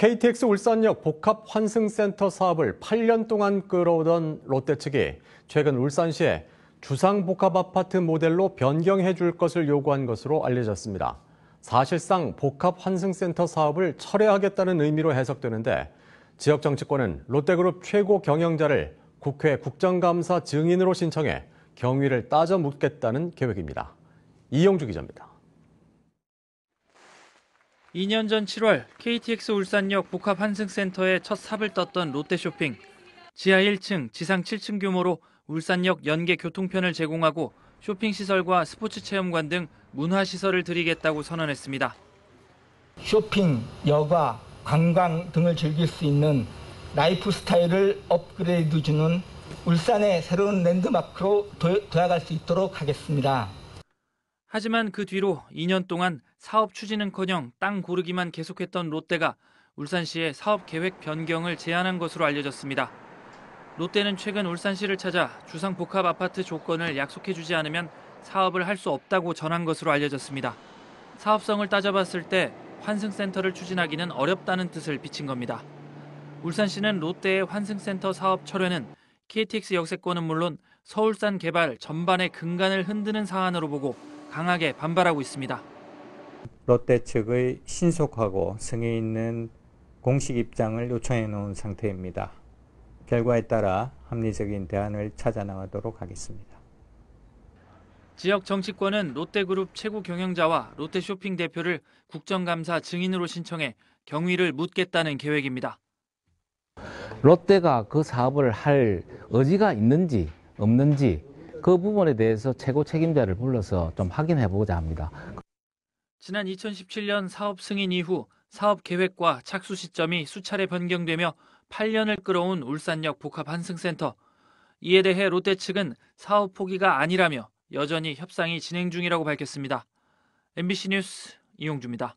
KTX 울산역 복합환승센터 사업을 8년 동안 끌어오던 롯데 측이 최근 울산시에 주상복합아파트 모델로 변경해 줄 것을 요구한 것으로 알려졌습니다. 사실상 복합환승센터 사업을 철회하겠다는 의미로 해석되는데 지역 정치권은 롯데그룹 최고 경영자를 국회 국정감사 증인으로 신청해 경위를 따져 묻겠다는 계획입니다. 이용주 기자입니다. 2년 전 7월 KTX 울산역 복합 환승센터에첫 삽을 떴던 롯데쇼핑. 지하 1층, 지상 7층 규모로 울산역 연계 교통편을 제공하고 쇼핑시설과 스포츠 체험관 등 문화시설을 드리겠다고 선언했습니다. 쇼핑, 여가, 관광 등을 즐길 수 있는 라이프 스타일을 업그레이드 주는 울산의 새로운 랜드마크로 도약할 수 있도록 하겠습니다. 하지만 그 뒤로 2년 동안 사업 추진은커녕 땅 고르기만 계속했던 롯데가 울산시의 사업 계획 변경을 제안한 것으로 알려졌습니다. 롯데는 최근 울산시를 찾아 주상 복합 아파트 조건을 약속해주지 않으면 사업을 할 수 없다고 전한 것으로 알려졌습니다. 사업성을 따져봤을 때 환승센터를 추진하기는 어렵다는 뜻을 비친 겁니다. 울산시는 롯데의 환승센터 사업 철회는 KTX 역세권은 물론 서울산 개발 전반의 근간을 흔드는 사안으로 보고 강하게 반발하고 있습니다. 롯데 측의 신속하고 성의 있는 공식 입장을 요청해 놓은 상태입니다. 결과에 따라 합리적인 대안을 찾아 나가도록 하겠습니다. 지역 정치권은 롯데그룹 최고 경영자와 롯데쇼핑 대표를 국정감사 증인으로 신청해 경위를 묻겠다는 계획입니다. 롯데가 그 사업을 할 의지가 있는지 없는지 그 부분에 대해서 최고 책임자를 불러서 좀 확인해 보고자 합니다. 지난 2017년 사업 승인 이후 사업 계획과 착수 시점이 수차례 변경되며 8년을 끌어온 울산역 복합환승센터 이에 대해 롯데 측은 사업 포기가 아니라며 여전히 협상이 진행 중이라고 밝혔습니다. MBC 뉴스 이용주입니다.